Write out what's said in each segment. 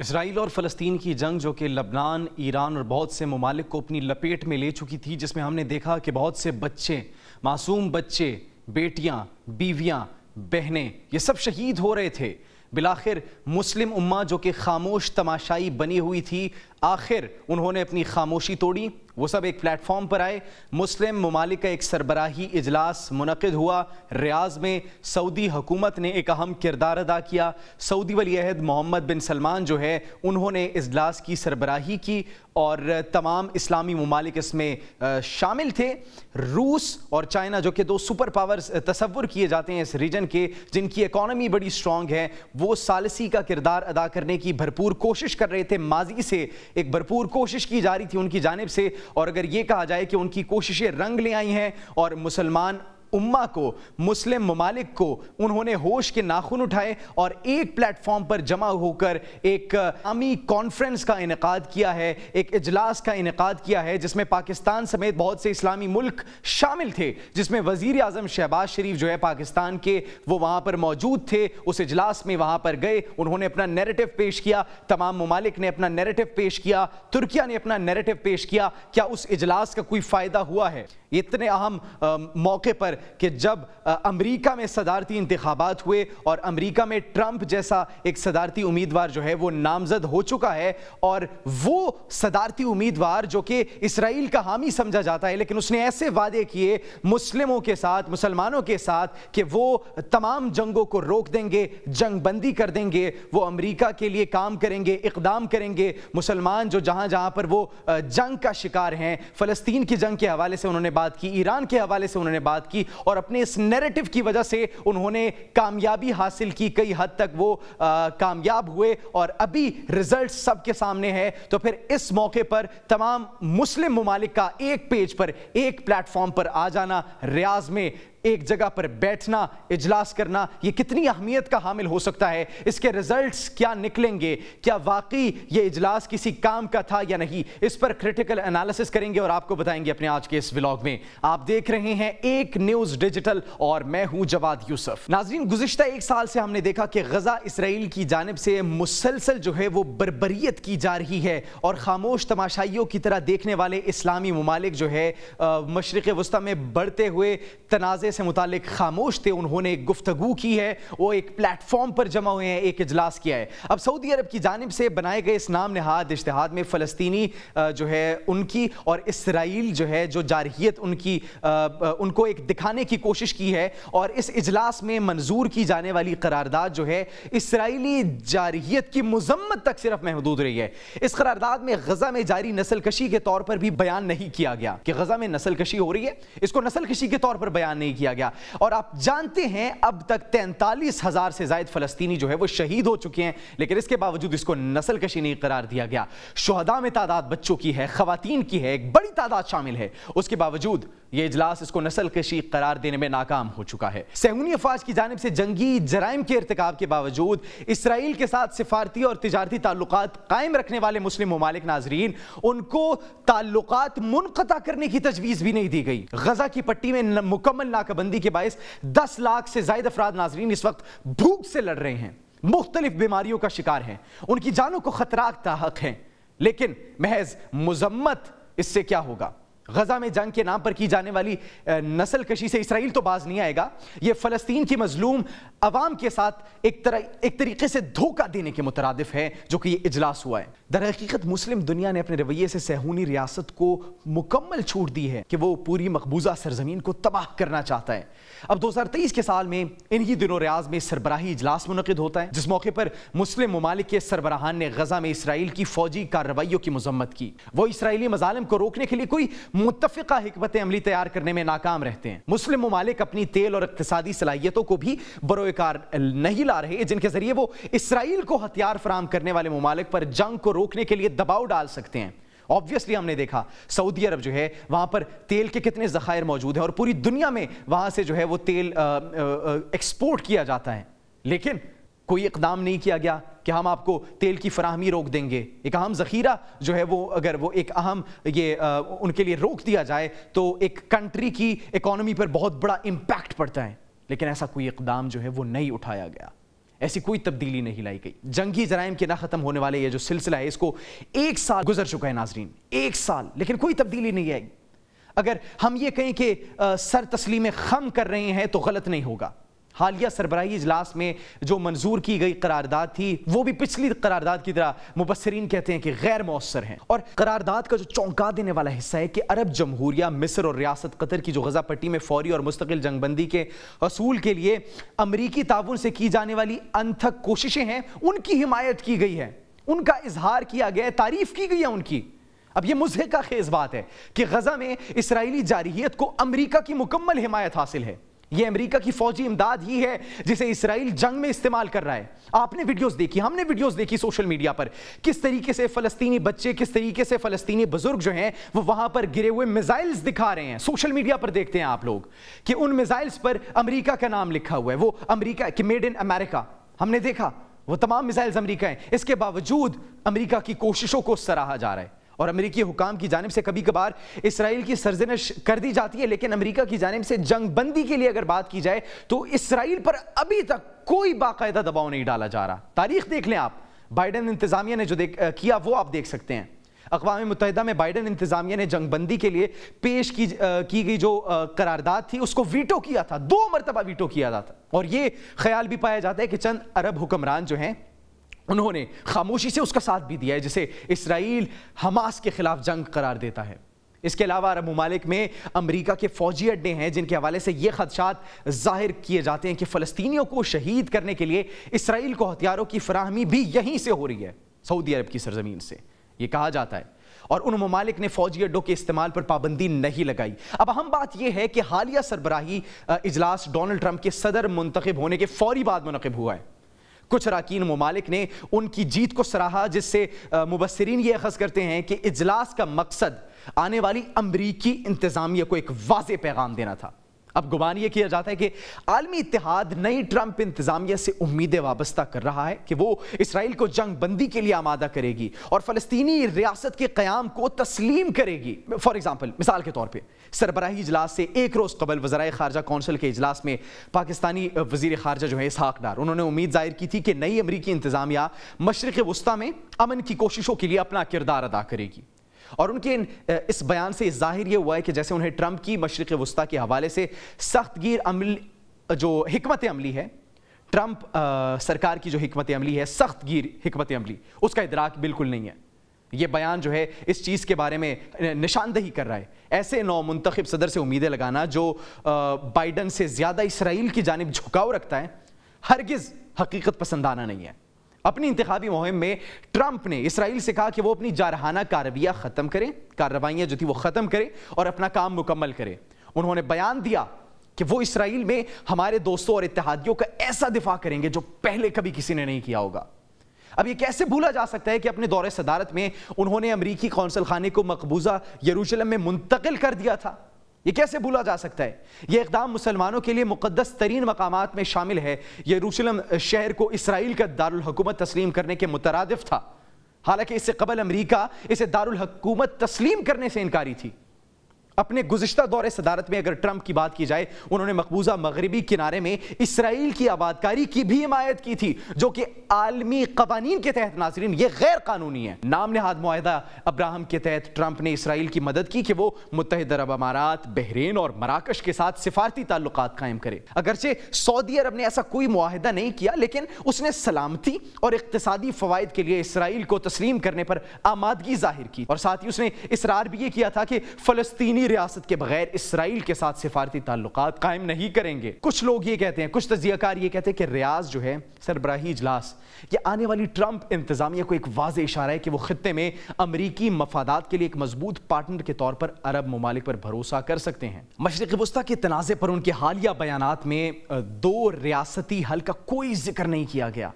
Israel और फ़लस्तीन की जंग जो कि लबनान ईरान और बहुत से ममालिक को अपनी लपेट में ले चुकी थी जिसमें हमने देखा कि बहुत से बच्चे मासूम बच्चे बेटियां बीवियां बहनें ये सब शहीद हो रहे थे बिलाखिर मुस्लिम उम्मा जो कि खामोश तमाशाई बनी हुई थी आखिर उन्होंने अपनी खामोशी तोड़ी वो सब एक प्लेटफॉर्म पर आए मुस्लिम ममालिक का एक सरबराही इजलास मुनद हुआ रियाज में सऊदी हुकूमत ने एक अहम किरदार अदा किया सऊदी वली अहद मोहम्मद बिन सलमान जो है उन्होंने इजलास की सरबराही की और तमाम इस्लामी ममालिक इसमें शामिल थे रूस और चाइना जो कि दो सुपर पावर्स तस्वुर किए जाते हैं इस रीजन के जिनकी इकॉनमी बड़ी स्ट्रॉन्ग है वो सालसी का किरदार अदा करने की भरपूर कोशिश कर रहे थे माजी से एक भरपूर कोशिश की जा रही थी उनकी जानब से और अगर ये कहा जाए कि उनकी कोशिशें रंग ले आई हैं और मुसलमान उम्मा को मुस्लिम ममालिक को उन्होंने होश के नाखून उठाए और एक प्लेटफॉर्म पर जमा होकर एक अमी कॉन्फ्रेंस का इनका किया है एक इजलास का इनका किया है जिसमें पाकिस्तान समेत बहुत से इस्लामी मुल्क शामिल थे जिसमें वजीर अजम शहबाज शरीफ जो है पाकिस्तान के वो वहाँ पर मौजूद थे उस इजलास में वहाँ पर गए उन्होंने अपना नेरेटिव पेश किया तमाम ममालिक ने अपना नेरेटिव पेश किया तुर्किया ने अपना नेरेटिव पेश किया क्या उस इजलास का कोई फ़ायदा हुआ है इतने अहम मौके पर कि जब अमेरिका में सदारती इंतबात हुए और अमेरिका में ट्रंप जैसा एक सदारती उम्मीदवार जो है वो नामजद हो चुका है और वो सदारती उम्मीदवार जो कि इसराइल का हामी समझा जाता है लेकिन उसने ऐसे वादे किए मुस्लिमों के साथ मुसलमानों के साथ कि वो तमाम जंगों को रोक देंगे जंग बंदी कर देंगे वो अमरीका के लिए काम करेंगे इकदाम करेंगे मुसलमान जो जहां जहां पर वो जंग का शिकार हैं फलस्तीन की जंग के हवाले से उन्होंने बात की ईरान के हवाले से उन्होंने बात की और अपने इस नेरेटिव की वजह से उन्होंने कामयाबी हासिल की कई हद तक वो कामयाब हुए और अभी रिजल्ट सबके सामने है तो फिर इस मौके पर तमाम मुस्लिम ममालिक का एक पेज पर एक प्लेटफॉर्म पर आ जाना रियाज में एक जगह पर बैठना इजलास करना ये कितनी अहमियत का हामिल हो सकता है इसके रिजल्ट्स क्या निकलेंगे क्या वाकई ये इजलास किसी काम का था या नहीं इस पर क्रिटिकल एनालिसिस करेंगे और आपको बताएंगे अपने आज के इस ब्लॉग में आप देख रहे हैं एक न्यूज डिजिटल और मैं हूं जवाद यूसफ नाजरीन गुजशत एक साल से हमने देखा कि गजा इसराइल की जानब से मुसलसल जो है वो बरबरीत की जा रही है और खामोश तमाशाइयों की तरह देखने वाले इस्लामी ममालिक जो है मशरक़ वस्ती में बढ़ते हुए तनाज़ मामले से मुतालिक खामोश थे उन्होंने गुफ्तगु की है वो एक प्लेटफॉर्म पर जमा हुए हैं एक इजलास किया है अब सऊदी अरब की जानब से बनाए गए इस नाम नहाद इश्तहाद में फ़लस्तनी जो है उनकी और इसराइल जो है जो जारहीत उनकी उनको एक दिखाने की कोशिश की है और इस इजलास में मंजूर की जाने वाली करारदाद जो है इसराइली जारहीत की मजम्मत तक सिर्फ महदूद रही है इस करारदाद में गजा में जारी नस्ल कशी के तौर पर भी बयान नहीं किया गया कि गजा में नस्ल कशी हो रही है इसको नस्ल कशी के तौर पर बयान नहीं किया गया और आप जानते हैं अब तक तैंतालीस हजार से जायद फलस्तीनी जो है वो शहीद हो चुके हैं लेकिन इसके बावजूद इसको नस्ल कशी नहीं करार दिया गया शहदा में तादाद बच्चों की है खातन की है एक बड़ी तादाद शामिल है उसके बावजूद ये इजलास इसको नस्ल कशी करार देने में नाकाम हो चुका है सहूनी अफवाज की जानब से जंगी जराइम के irतकब के बावजूद इसराइल के साथ सिफारती और तजारती ताल्लुक कायम रखने वाले मुस्लिम ममालिक नाजरीन उनको ताल्लुक मुनता करने की तजवीज़ भी नहीं दी गई गजा की पट्टी में मुकम्मल नाक नाकाबंदी के बायस दस लाख से जायद अफराद नाजरीन इस वक्त भूख से लड़ रहे हैं मुख्तलिफ बीमारियों का शिकार हैं उनकी जानों को खतरा ताहक हैं लेकिन महज मजम्मत इससे क्या होगा गजा में जंग के नाम पर की जाने वाली नस्ल कशी से इसराइल तो बाज नहीं आएगा यह फलस्तीन की मजलूम अवाम के साथ एक तरह एक तरीके से धोखा देने के मुतरदफ है जो कि यह इजलास हुआ है दर हकीकत मुस्लिम दुनिया ने अपने रवैये से सहूनी रियासत को मुकम्मल छूट दी है कि वो पूरी मकबूजा सरजमीन को तबाह करना चाहता है अब दो हज़ार तेईस के साल में इन्हीं दिनों रियाज में सरबराही इजलास मुनद होता है जिस मौके पर मुस्लिम ममालिक के सरबराहान ने गजा में इसराइल की फौजी कार्रवाइयों की मजम्मत की वो इसराइली मजालम को रोकने के लिए कोई मुतफ़ा हमत अमली तैयार करने में नाकाम रहते हैं मुस्लिम ममालिक अपनी तेल और इकतदी सलाहियतों को भी बरोकार नहीं ला रहे जिनके जरिए वो इसराइल को हथियार फराम करने वाले ममालिक पर जंग को रोकने के लिए दबाव डाल सकते हैं ऑब्वियसली हमने देखा सऊदी अरब जो है वहां पर तेल के कितने जखायर मौजूद हैं और पूरी दुनिया में वहां से जो है वो तेल एक्सपोर्ट किया जाता है लेकिन कोई इकदाम नहीं किया गया कि हम आपको तेल की फराहमी रोक देंगे एक अहम ज़ख़ीरा जो है वो अगर वो एक अहम ये आ, उनके लिए रोक दिया जाए तो एक कंट्री की इकोनॉमी पर बहुत बड़ा इम्पैक्ट पड़ता है लेकिन ऐसा कोई इकदाम जो है वो नहीं उठाया गया ऐसी कोई तब्दीली नहीं लाई गई जंगी जराइम के ना ख़त्म होने वाले ये जो सिलसिला है इसको एक साल गुजर चुका है नाजरीन एक साल लेकिन कोई तब्दीली नहीं आएगी अगर हम ये कहें कि सर तस्लीमें खम कर रहे हैं तो गलत नहीं होगा हालिया सरबराही इजलास में जो मंजूर की गई करारदाद थी वो भी पिछली करारदाद की तरह मुबसरीन कहते हैं कि गैर मौसर हैं और करारदाद का जो चौंका देने वाला हिस्सा है कि अरब जमहूरिया मिस्र और रियासत कतर की जो गजा पट्टी में फौरी और मुस्तकिल जंगबंदी के असूल के लिए अमरीकी ताउन से की जाने वाली अनथक कोशिशें हैं उनकी हिमायत की गई है उनका इजहार किया गया है तारीफ की गई है उनकी अब यह का खेज बात है कि गजा में इसराइली जारहीत को अमरीका की मुकम्मल हिमायत हासिल है ये अमेरिका की फौजी इमदाद ही है जिसे इसराइल जंग में इस्तेमाल कर रहा है आपने वीडियोस देखी हमने वीडियोस देखी सोशल मीडिया पर किस तरीके से फलस्तीनी बच्चे किस तरीके से फलस्तीनी बुजुर्ग जो हैं वो वहां पर गिरे हुए मिसाइल्स दिखा रहे हैं सोशल मीडिया पर देखते हैं आप लोग कि उन मिसाइल्स पर अमरीका का नाम लिखा हुआ है वो अमरीका मेड इन अमेरिका हमने देखा वो तमाम मिसाइल्स अमरीका है इसके बावजूद अमरीका की कोशिशों को सराहा जा रहा है और अमेरिकी हुकाम की जानब से कभी कभार इसराइल की सरजनश कर दी जाती है लेकिन अमेरिका की जानब से जंग बंदी के लिए अगर बात की जाए तो इसराइल पर अभी तक कोई बाकायदा दबाव नहीं डाला जा रहा तारीख देख लें आप बाइडन इंतजामिया ने जो देख आ, किया वो आप देख सकते हैं अकवा मुतहदा में बाइडन इंतजामिया ने जंगबंदी के लिए पेश की आ, की गई जो करारदाद थी उसको वीटो किया था दो मरतबा वीटो किया था और ये ख्याल भी पाया जाता है कि चंद अरब हुक्मरान जो हैं उन्होंने खामोशी से उसका साथ भी दिया है जिसे इसराइल हमास के खिलाफ जंग करार देता है इसके अलावा अरब ममालिक में अमरीका के फौजी अड्डे हैं जिनके हवाले से ये खदशात जाहिर किए जाते हैं कि फलस्तियों को शहीद करने के लिए इसराइल को हथियारों की फराहमी भी यहीं से हो रही है सऊदी अरब की सरजमीन से ये कहा जाता है और उन ममालिक ने फौजी अड्डों के इस्तेमाल पर पाबंदी नहीं लगाई अब अहम बात यह है कि हालिया सरबराही इजलास डोनाल्ड ट्रंप के सदर मुंतखब होने के फौरी बाद मुनद हुआ है कुछ अरकान ममालिक ने उनकी जीत को सराहा जिससे मुबसरीन ये अखज़ करते हैं कि इजलास का मकसद आने वाली अमरीकी इंतज़ामिया को एक वाज पैगाम देना था अब गुमान यह किया जाता है कि आलमी इतिहाद नई ट्रंप इंतजामिया से उम्मीदें वाबस्ता कर रहा है कि वो इसराइल को जंग बंदी के लिए आमादा करेगी और फलस्तनी रियासत के क्याम को तस्लीम करेगी फॉर एग्जाम्पल मिसाल के तौर पर सरबराही इजलास से एक रोज़ कबल वजरा खारजा कौंसिल के इजलास में पाकिस्तानी वजीर खारजा जो है इसहाक उन्होंने उम्मीद जाहिर की थी कि नई अमरीकी इंतजामिया मशरक वस्ती में अमन की कोशिशों के लिए अपना किरदार अदा करेगी और उनके इन, इस बयान से जाहिर यह हुआ है कि जैसे उन्हें ट्रंप की मशरक़ वस्ती के हवाले से गिर अमल जो हमत अमली है ट्रंप सरकार की जो हमत अमली है सख्त गिर हमत अमली उसका इदराक बिल्कुल नहीं है ये बयान जो है इस चीज़ के बारे में निशानदही कर रहा है ऐसे नौ सदर से उम्मीदें लगाना जो बाइडन से ज़्यादा इसराइल की जानब झुकाव रखता है हरगिज़ हकीकत पसंद आना नहीं है अपनी इंतबी मुहिम में ट्रंप ने इसराइल से कहा कि वो अपनी जारहाना कार्रवाइयां ख़त्म करें कार्रवाइयां जो थी वो ख़त्म करें और अपना काम मुकम्मल करें उन्होंने बयान दिया कि वो इसराइल में हमारे दोस्तों और इतिहादियों का ऐसा दिफा करेंगे जो पहले कभी किसी ने नहीं किया होगा अब ये कैसे भूला जा सकता है कि अपने दौरे सदारत में उन्होंने अमरीकी कौंसल खाने को मकबूजा यरूशलम में मुंतकिल कर दिया था ये कैसे भूला जा सकता है यह इकदाम मुसलमानों के लिए मुकदस तरीन मकाम में शामिल है यरूशलम शहर को इसराइल का दारकूमत तस्लीम करने के मुतरद था हालांकि इससे कबल अमरीका इसे दारकूमत तस्लीम करने से इनकारी थी अपने गुजशत दौर सदारत में अगर ट्रंप की बात की जाए उन्होंने मकबूजा मगरबी किनारे में इसराइल की आबादकारी की भी हिमायत की थी जो कि आलमी कवानीन के तहत नाजरीन ये गैर कानूनी है नाम नहाद माहदा अब्राहम के तहत ट्रंप ने इसराइल की मदद की कि वो मुतहद अरब अमारात बहरीन और मराकश के साथ सिफारती ताल्लुक कायम करे अगरचे सऊदी अरब ने ऐसा कोई माहिदा नहीं किया लेकिन उसने सलामती और इकतदी फवायद के लिए इसराइल को तस्लीम करने पर आमादगी जाहिर की और साथ ही उसने इसरार भी यह किया था कि फलस्तनी रियासत के बगैर इसराइल के साथ सिफारती ताल्लुक कायम नहीं करेंगे कुछ लोग ये कहते हैं कुछ तजियाकार ये कहते हैं कि रियाज जो है सरबराही इजलास ये आने वाली ट्रंप इंतजामिया को एक वाज इशारा है कि वह खत्े में अमरीकी मफादात के लिए एक मजबूत पार्टनर के तौर पर अरब ममालिक पर भरोसा कर सकते हैं मशरक वस्ता के तनाज़े पर उनके हालिया बयान में दो रियासती हल का कोई जिक्र नहीं किया गया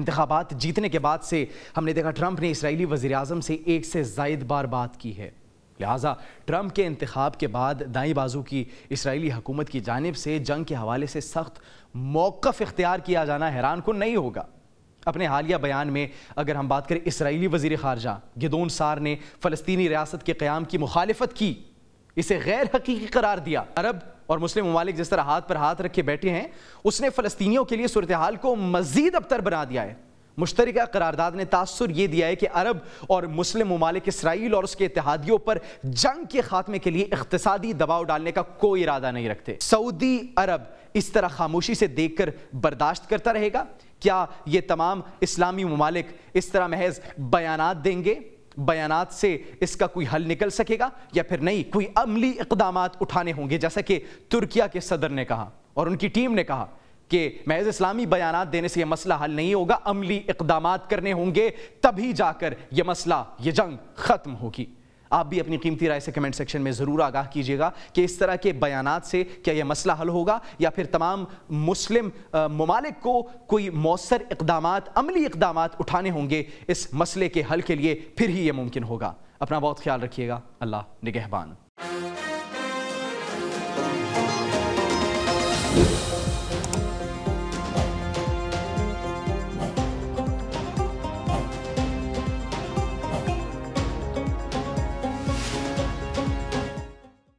इंतबात जीतने के बाद से हमने देखा ट्रंप ने इसराइली वजीर अजम से एक से जायद बार बात की है लिहाजा ट्रंप के इंतब के बाद दाई बाजू की इसराइली हुकूमत की जानब से जंग के हवाले से सख्त मौकफ इख्तियार किया जाना हैरान को नहीं होगा अपने हालिया बयान में अगर हम बात करें इसराइली वजीर खारजा गिदोन सार ने फ़लस्तनी रियासत के क़्याम की मुखालफत की इसे गैर हकीकी करार दिया अरब और मुस्लिम ममालिक जिस तरह हाथ पर हाथ रखे बैठे हैं उसने फ़लस्तियों के लिए सूरत हाल को मज़ीद अबतर बना दिया है मुश्तरक करारदाद ने तासर यह दिया है कि अरब और मुस्लिम ममालिक इसराइल और उसके इतिहादियों पर जंग के खात्मे के लिए इकतसादी दबाव डालने का कोई इरादा नहीं रखते सऊदी अरब इस तरह खामोशी से देख कर बर्दाश्त करता रहेगा क्या ये तमाम इस्लामी ममालिक इस तरह महज बयान देंगे बयान से इसका कोई हल निकल सकेगा या फिर नहीं कोई अमली इकदाम उठाने होंगे जैसा कि तुर्किया के सदर ने कहा और उनकी टीम ने कहा कि महज इस्लामी बयान देने से यह मसला हल नहीं होगा अमली इकदाम करने होंगे तभी जाकर यह मसला यह जंग ख़त्म होगी आप भी अपनी कीमती राय से कमेंट सेक्शन में ज़रूर आगाह कीजिएगा कि इस तरह के बयान से क्या यह मसला हल होगा या फिर तमाम मुस्लिम ममालिक को कोई मौसर इकदाम अमली इकदाम उठाने होंगे इस मसले के हल के लिए फिर ही यह मुमकिन होगा अपना बहुत ख्याल रखिएगा अल्लाह निगहबान